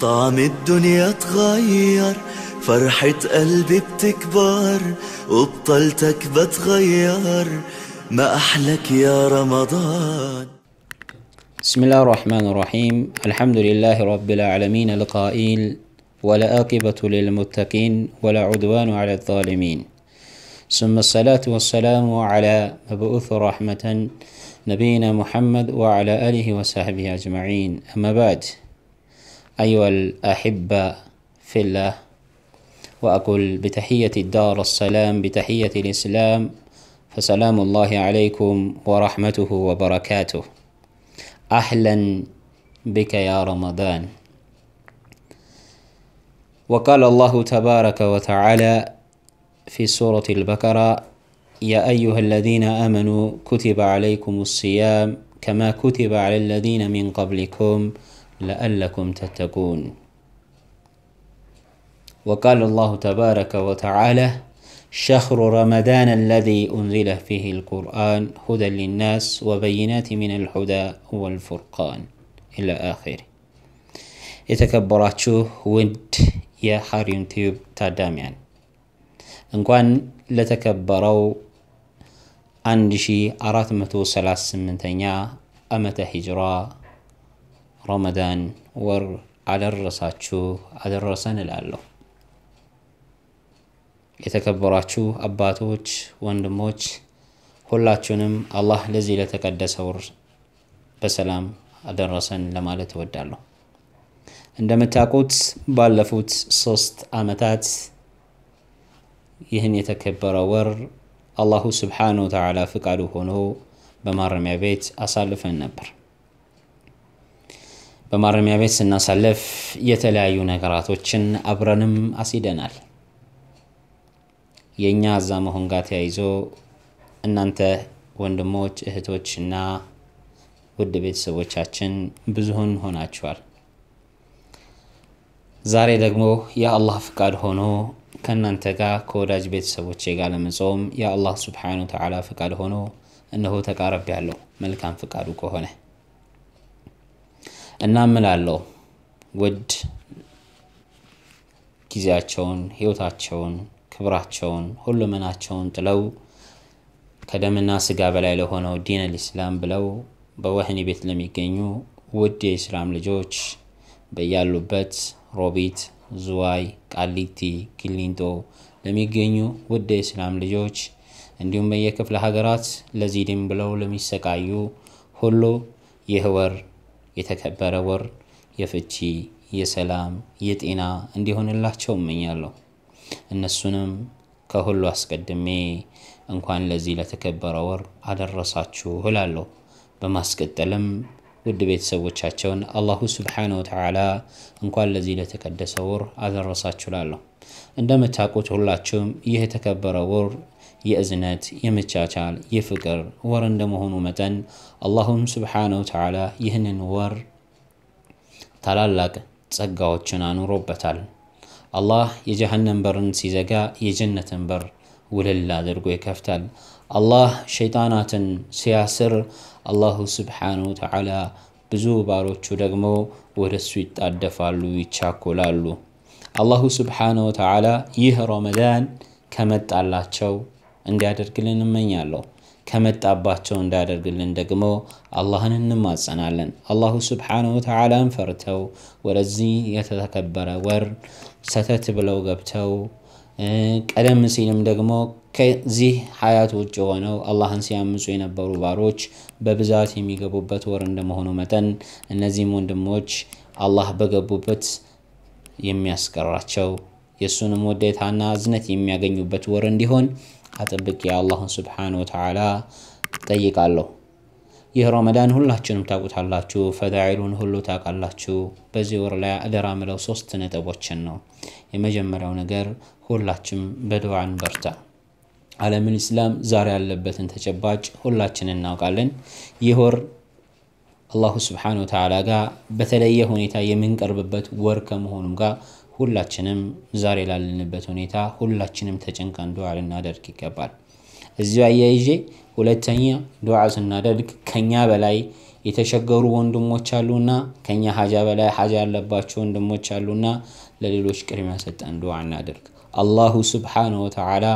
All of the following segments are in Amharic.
طعم الدنيا اتغير فرحة قلبي بتكبر وبطلتك بتغير ما أحلك يا رمضان بسم الله الرحمن الرحيم الحمد لله رب العالمين القائل ولا آقبة للمتقين ولا عدوان على الظالمين ثم الصلاة والسلام على مبعوث رحمة نبينا محمد وعلى آله وصحبه أجمعين أما بعد أيها الأحبة في الله وأقول بتحية الدار السلام بتحية الإسلام فسلام الله عليكم ورحمته وبركاته أهلا بك يا رمضان وقال الله تبارك وتعالى في سورة البقرة يا أيها الذين آمنوا كتب عليكم الصيام كما كتب على الذين من قبلكم لعلكم تتقون وقال الله تبارك وتعالى شهر رمضان الذي أنزل فيه القرآن هدى للناس وبينات من الهدى والفرقان إلى آخره ود يا የሐሪዩን تيوب تاداميان እንኳን ለተከበረው 1438ኛ ዓመተ ሂጅራ ረመዳን ወር አደረሳችሁ አደረሰን እላለሁ። የተከበሯችሁ አባቶች፣ ወንድሞች ሁላችሁንም አላህ ለዚህ ለተቀደሰ ወር በሰላም አደረሰን ለማለት እወዳለሁ። እንደምታውቁት ባለፉት ሶስት ዓመታት ይህን የተከበረ ወር አላሁ ስብሓነ ወተዓላ ፍቃዱ ሆኖ በማረሚያ ቤት አሳልፈን ነበር። በማረሚያ ቤት ስናሳልፍ የተለያዩ ነገራቶችን አብረንም አስይደናል። የእኛ አዛ መሆን ጋር ተያይዞ እናንተ ወንድሞች እህቶችና ውድ ቤተሰቦቻችን ብዙሁን ሆናችኋል። ዛሬ ደግሞ የአላህ ፍቃድ ሆኖ ከእናንተ ጋር ከወዳጅ ቤተሰቦቼ ጋር ለመጾም የአላህ ስብሓነ ወተዓላ ፈቃድ ሆኖ እነሆ ተቃረብ ያለው መልካም ፈቃዱ ከሆነ እና ምላለሁ ውድ ጊዜያቸውን፣ ህይወታቸውን፣ ክብራቸውን፣ ሁሉ መናቸውን ጥለው ከደምና ስጋ በላይ ለሆነው ዲን ልስላም ብለው በወህኒ ቤት ለሚገኙ ውድ የኢስላም ልጆች በያሉበት ሮቢት ዝዋይ፣ ቃሊቲ፣ ቂሊንጦ ለሚገኙ ውድ የእስላም ልጆች እንዲሁም በየክፍለ ሀገራት ለዚህ ድን ብለው ለሚሰቃዩ ሁሉ ይህ ወር የተከበረ ወር የፍቺ፣ የሰላም፣ የጤና እንዲሆንላቸው እመኛለሁ። እነሱንም ከሁሉ አስቀድሜ እንኳን ለዚህ ለተከበረ ወር አደረሳችሁ እላለሁ። በማስቀጠልም ود بيت سوتشاتشون الله سبحانه وتعالى انقال كل الذي لتكدس ور هذا الرصاد شلاله عندما تاكوت هلاتشوم يهتكبر ور يأزنات يمتشاتشال يفكر ور عندما هونو متن الله سبحانه وتعالى يهنن ور تلالك تسقاوتشنان ربتال الله يجهنم برن سيزقا يجنة برن ውልል አድርጎ ይከፍታል። አላህ ሸይጣናትን ሲያስር አላሁ ስብሓነሁ ወተዓላ ብዙ ባሮቹ ደግሞ ወደ እሱ ይጣደፋሉ፣ ይቻኮላሉ። አላሁ ስብሓነሁ ወተዓላ ይህ ረመዳን ከመጣላቸው እንዲያደርግልን እመኛለሁ። ከመጣባቸው እንዳደርግልን ደግሞ አላህን እንማጸናለን። አላሁ ስብሓነሁ ወተዓላን ፈርተው ወደዚህ የተከበረ ወር ሰተት ብለው ገብተው ቀደም ሲልም ደግሞ ከዚህ ሀያት ውጭ ሆነው አላህን ሲያምፁ የነበሩ ባሮች በብዛት የሚገቡበት ወር እንደመሆኑ መጠን እነዚህም ወንድሞች አላህ በገቡበት የሚያስቀራቸው የእሱንም ውዴታና እዝነት የሚያገኙበት ወር እንዲሆን አጥብቄ አላሁን ስብሓነ ወተዓላ ጠይቃለሁ። ይህ ረመዳን ሁላችንም ታውቁታላችሁ፣ ፈዳኢሉን ሁሉ ታውቃላችሁ። በዚህ ወር ላይ አደራ ምለው ሶስት ነጥቦችን ነው። የመጀመሪያው ነገር ሁላችም በዱዓ እንበርታ። ዓለምን ኢስላም ዛሬ ያለበትን ተጨባጭ ሁላችን እናውቃለን። ይህ ወር አላሁ ስብሓነ ወተዓላ ጋር በተለየ ሁኔታ የምንቀርብበት ወር ከመሆኑም ጋር ሁላችንም ዛሬ ላለንበት ሁኔታ ሁላችንም ተጨንቀን ዱዓ ልናደርግ ይገባል። እዚሁ አያይዤ ሁለተኛ ዱዓ ስናደርግ ከኛ በላይ የተሸገሩ ወንድሞች አሉና ከኛ ሀጃ በላይ ሀጃ ያለባቸው ወንድሞች አሉና ለሌሎች ቅድሚያ ሰጠን ዱዓ እናደርግ። አላሁ ስብሓነሁ ወተዓላ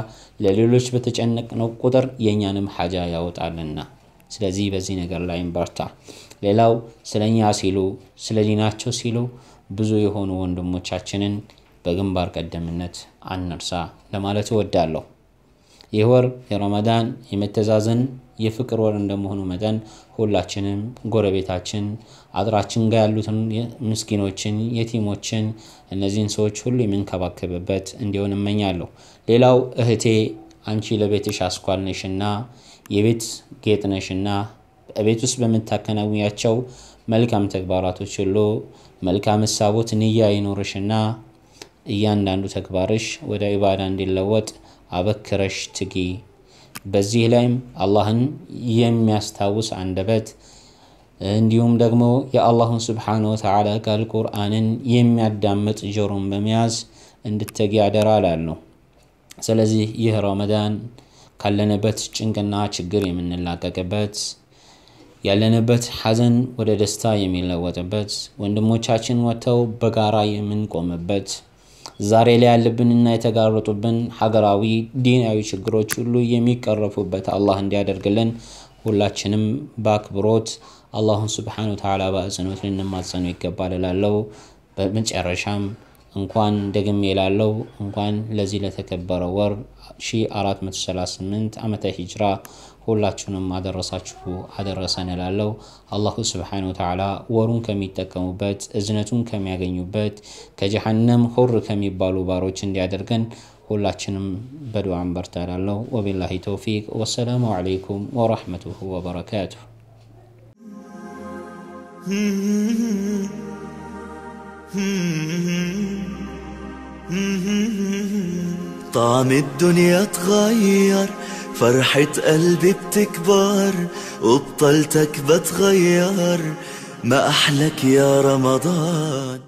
ለሌሎች በተጨነቅነው ቁጥር የእኛንም ሀጃ ያወጣልና፣ ስለዚህ በዚህ ነገር ላይ እንበርታ። ሌላው ስለ ሲሉ ስለ ዲናቸው ሲሉ ብዙ የሆኑ ወንድሞቻችንን በግንባር ቀደምነት አንርሳ ለማለት እወዳለሁ። ይህ ወር የረመዳን የመተዛዘን የፍቅር ወር እንደመሆኑ መጠን ሁላችንም ጎረቤታችን አጥራችን ጋር ያሉትን ምስኪኖችን፣ የቲሞችን እነዚህን ሰዎች ሁሉ የምንከባከብበት እንዲሆን እመኛለሁ። ሌላው እህቴ አንቺ ለቤትሽ አስኳል ነሽና የቤት ጌጥ ነሽና ቤት ውስጥ በምታከናውኛቸው መልካም ተግባራቶች ሁሉ መልካም እሳቦት ንያ ይኖርሽና እያንዳንዱ ተግባርሽ ወደ ኢባዳ እንዲለወጥ አበክረሽ ትጊ። በዚህ ላይም አላህን የሚያስታውስ አንደበት እንዲሁም ደግሞ የአላህን ስብሓነ ወተዓላ ቃል ቁርአንን የሚያዳምጥ ጆሮን በመያዝ እንድትተጊ አደራ እላለሁ። ስለዚህ ይህ ረመዳን ካለንበት ጭንቅና ችግር የምንላቀቅበት ያለንበት ሐዘን ወደ ደስታ የሚለወጥበት ወንድሞቻችን ወጥተው በጋራ የምንቆምበት ዛሬ ላይ ያለብንና የተጋረጡብን ሀገራዊ ዲናዊ ችግሮች ሁሉ የሚቀረፉበት አላህ እንዲያደርግልን ሁላችንም በአክብሮት አላሁን ስብሓን ወተዓላ በአጽንኦት ልንማጸኑ ይገባል በመጨረሻም እንኳን ደግሜ ላለው እንኳን ለዚህ ለተከበረው ወር 1438 ዓመተ ሂጅራ ሁላችሁንም አደረሳችሁ አደረሰን እላለሁ። አላሁ ስብሓነሁ ወተዓላ ወሩን ከሚጠቀሙበት እዝነቱን ከሚያገኙበት ከጀሃነም ሁር ከሚባሉ ባሮች እንዲያደርገን ሁላችንም በዱዓ እንበርታ እላለሁ። ወቢላሂ ተውፊቅ። ወሰላሙ ዓለይኩም ወረሕመቱሁ ወበረካቱሁ። طعم الدنيا اتغير فرحة قلبي بتكبر وبطلتك بتغير ما أحلك يا رمضان